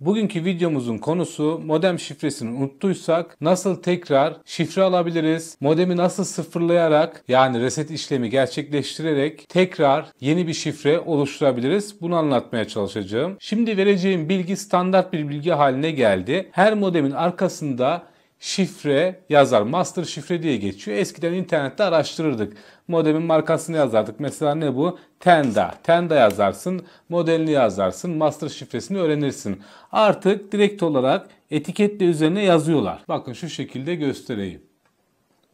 Bugünkü videomuzun konusu modem şifresini unuttuysak nasıl tekrar şifre alabiliriz? Modemi nasıl sıfırlayarak yani reset işlemi gerçekleştirerek tekrar yeni bir şifre oluşturabiliriz? Bunu anlatmaya çalışacağım. Şimdi vereceğim bilgi standart bir bilgi haline geldi. Her modemin arkasında şifre yazar. Master şifre diye geçiyor. Eskiden internette araştırırdık. Modemin markasını yazardık. Mesela ne bu? Tenda. Tenda yazarsın, modelini yazarsın, master şifresini öğrenirsin. Artık direkt olarak etiketle üzerine yazıyorlar. Bakın şu şekilde göstereyim.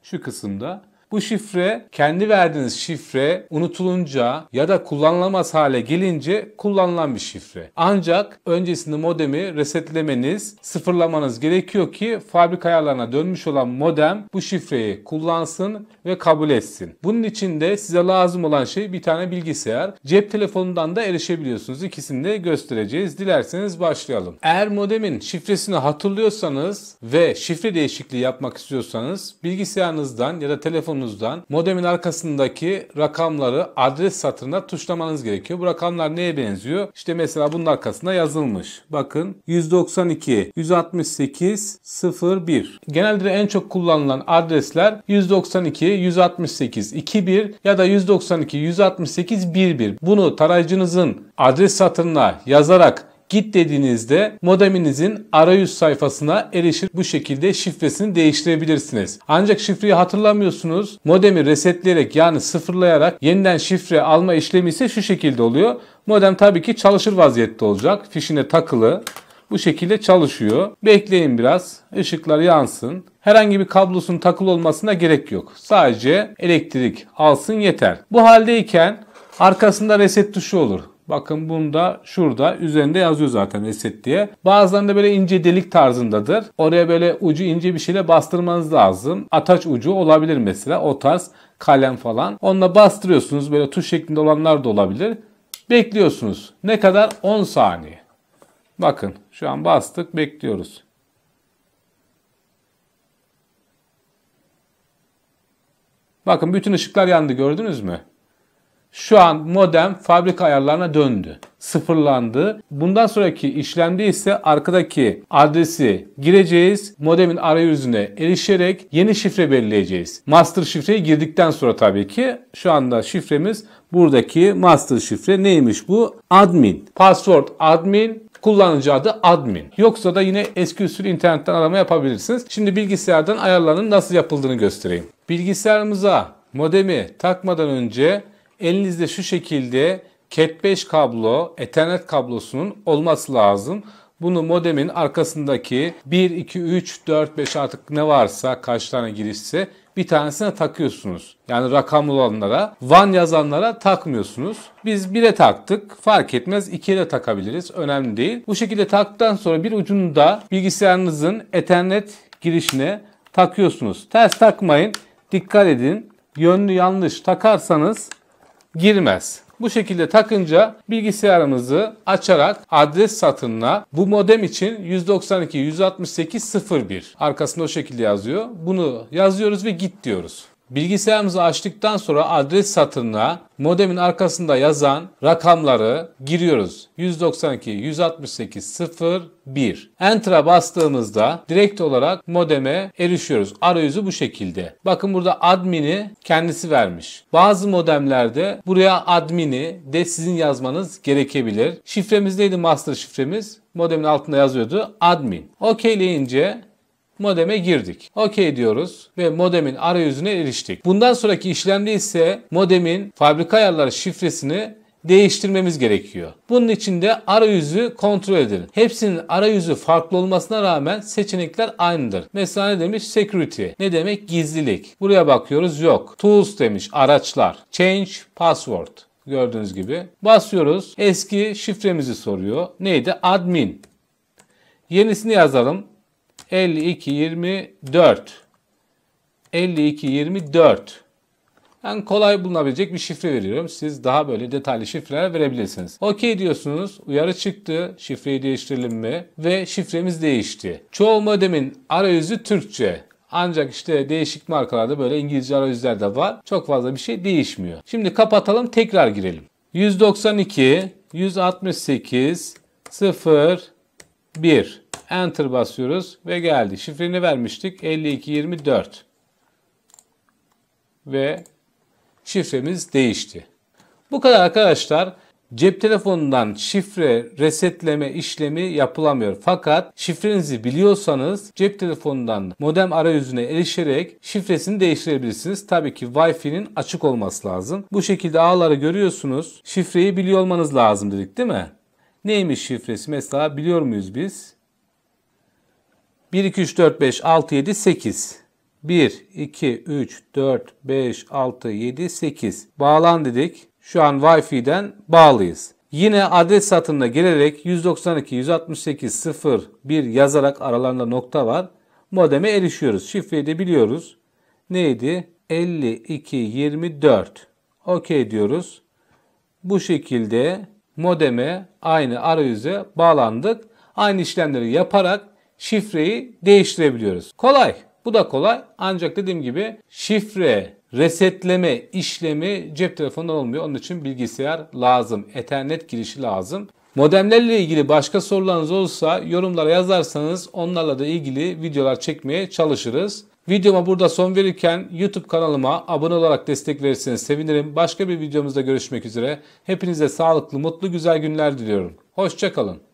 Şu kısımda bu şifre kendi verdiğiniz şifre unutulunca ya da kullanılamaz hale gelince kullanılan bir şifre. Ancak öncesinde modemi resetlemeniz, sıfırlamanız gerekiyor ki fabrika ayarlarına dönmüş olan modem bu şifreyi kullansın ve kabul etsin. Bunun için de size lazım olan şey bir tane bilgisayar. Cep telefonundan da erişebiliyorsunuz. İkisini de göstereceğiz. Dilerseniz başlayalım. Eğer modemin şifresini hatırlıyorsanız ve şifre değişikliği yapmak istiyorsanız bilgisayarınızdan ya da telefon telefonunuzdan modemin arkasındaki rakamları adres satırına tuşlamanız gerekiyor. Bu rakamlar neye benziyor? İşte mesela bunun arkasında yazılmış. Bakın 192 168 01. Genelde en çok kullanılan adresler 192 168 21 ya da 192 168 11. Bunu tarayıcınızın adres satırına yazarak git dediğinizde modeminizin arayüz sayfasına erişir. Bu şekilde şifresini değiştirebilirsiniz. Ancak şifreyi hatırlamıyorsunuz. Modemi resetleyerek yani sıfırlayarak yeniden şifre alma işlemi ise şu şekilde oluyor. Modem tabii ki çalışır vaziyette olacak. Fişine takılı. Bu şekilde çalışıyor. Bekleyin biraz. Işıklar yansın. Herhangi bir kablosun takılı olmasına gerek yok. Sadece elektrik alsın yeter. Bu haldeyken arkasında reset tuşu olur. Bakın bunda şurada üzerinde yazıyor zaten reset diye. Bazılarında böyle ince delik tarzındadır. Oraya böyle ucu ince bir şeyle bastırmanız lazım. Ataç ucu olabilir mesela o tarz kalem falan. Onunla bastırıyorsunuz böyle tuş şeklinde olanlar da olabilir. Bekliyorsunuz. Ne kadar? 10 saniye. Bakın şu an bastık bekliyoruz. Bakın bütün ışıklar yandı gördünüz mü? Şu an modem fabrika ayarlarına döndü. Sıfırlandı. Bundan sonraki işlemde ise arkadaki adresi gireceğiz. Modemin arayüzüne erişerek yeni şifre belirleyeceğiz. Master şifreyi girdikten sonra tabii ki şu anda şifremiz buradaki master şifre neymiş bu? Admin. Password admin kullanıcı adı admin. Yoksa da yine eski usul internetten arama yapabilirsiniz. Şimdi bilgisayardan ayarlarının nasıl yapıldığını göstereyim. Bilgisayarımıza modemi takmadan önce elinizde şu şekilde Cat5 kablo, Ethernet kablosunun olması lazım. Bunu modemin arkasındaki 1, 2, 3, 4, 5 artık ne varsa kaç tane girişse bir tanesine takıyorsunuz. Yani rakamlı olanlara, van yazanlara takmıyorsunuz. Biz 1'e taktık. Fark etmez 2'ye de takabiliriz. Önemli değil. Bu şekilde taktıktan sonra bir ucunu da bilgisayarınızın Ethernet girişine takıyorsunuz. Ters takmayın. Dikkat edin. Yönlü yanlış takarsanız girmez. Bu şekilde takınca bilgisayarımızı açarak adres satırına bu modem için 192.168.0.1 arkasında o şekilde yazıyor. Bunu yazıyoruz ve git diyoruz. Bilgisayarımızı açtıktan sonra adres satırına modemin arkasında yazan rakamları giriyoruz. 192 168 0 1. Enter'a bastığımızda direkt olarak modeme erişiyoruz. Arayüzü bu şekilde. Bakın burada admini kendisi vermiş. Bazı modemlerde buraya admini de sizin yazmanız gerekebilir. Şifremiz neydi master şifremiz? Modemin altında yazıyordu admin. Okeyleyince modeme girdik. OK diyoruz ve modemin arayüzüne eriştik. Bundan sonraki işlemde ise modemin fabrika ayarları şifresini değiştirmemiz gerekiyor. Bunun için de arayüzü kontrol edelim. Hepsinin arayüzü farklı olmasına rağmen seçenekler aynıdır. Mesela ne demiş? Security. Ne demek? Gizlilik. Buraya bakıyoruz yok. Tools demiş araçlar. Change password. Gördüğünüz gibi. Basıyoruz. Eski şifremizi soruyor. Neydi? Admin. Yenisini yazalım. 52, 24. 52, 24. Ben kolay bulunabilecek bir şifre veriyorum. Siz daha böyle detaylı şifreler verebilirsiniz. Okey diyorsunuz. Uyarı çıktı. Şifreyi değiştirelim mi? Ve şifremiz değişti. Çoğu modemin arayüzü Türkçe. Ancak işte değişik markalarda böyle İngilizce arayüzler de var. Çok fazla bir şey değişmiyor. Şimdi kapatalım tekrar girelim. 192, 168, 0, 1. Enter basıyoruz ve geldi. Şifreni vermiştik 5224 ve şifremiz değişti. Bu kadar arkadaşlar. Cep telefonundan şifre resetleme işlemi yapılamıyor. Fakat şifrenizi biliyorsanız cep telefonundan modem arayüzüne erişerek şifresini değiştirebilirsiniz. Tabii ki Wi-Fi'nin açık olması lazım. Bu şekilde ağları görüyorsunuz. Şifreyi biliyor olmanız lazım dedik değil mi? Neymiş şifresi? Mesela biliyor muyuz biz? 1, 2, 3, 4, 5, 6, 7, 8. 1, 2, 3, 4, 5, 6, 7, 8. Bağlan dedik. Şu an Wi-Fi'den bağlıyız. Yine adres satında girerek 192 168 0 1 yazarak aralarında nokta var. Modeme erişiyoruz. Şifreyi de biliyoruz. Neydi? 52 24. OK diyoruz. Bu şekilde modeme aynı arayüze bağlandık. Aynı işlemleri yaparak şifreyi değiştirebiliyoruz. Kolay. Bu da kolay. Ancak dediğim gibi şifre resetleme işlemi cep telefonundan olmuyor. Onun için bilgisayar lazım. Ethernet girişi lazım. Modemlerle ilgili başka sorularınız olursa yorumlara yazarsanız onlarla da ilgili videolar çekmeye çalışırız. Videoma burada son verirken YouTube kanalıma abone olarak destek verirseniz sevinirim. Başka bir videomuzda görüşmek üzere. Hepinize sağlıklı, mutlu, güzel günler diliyorum. Hoşçakalın.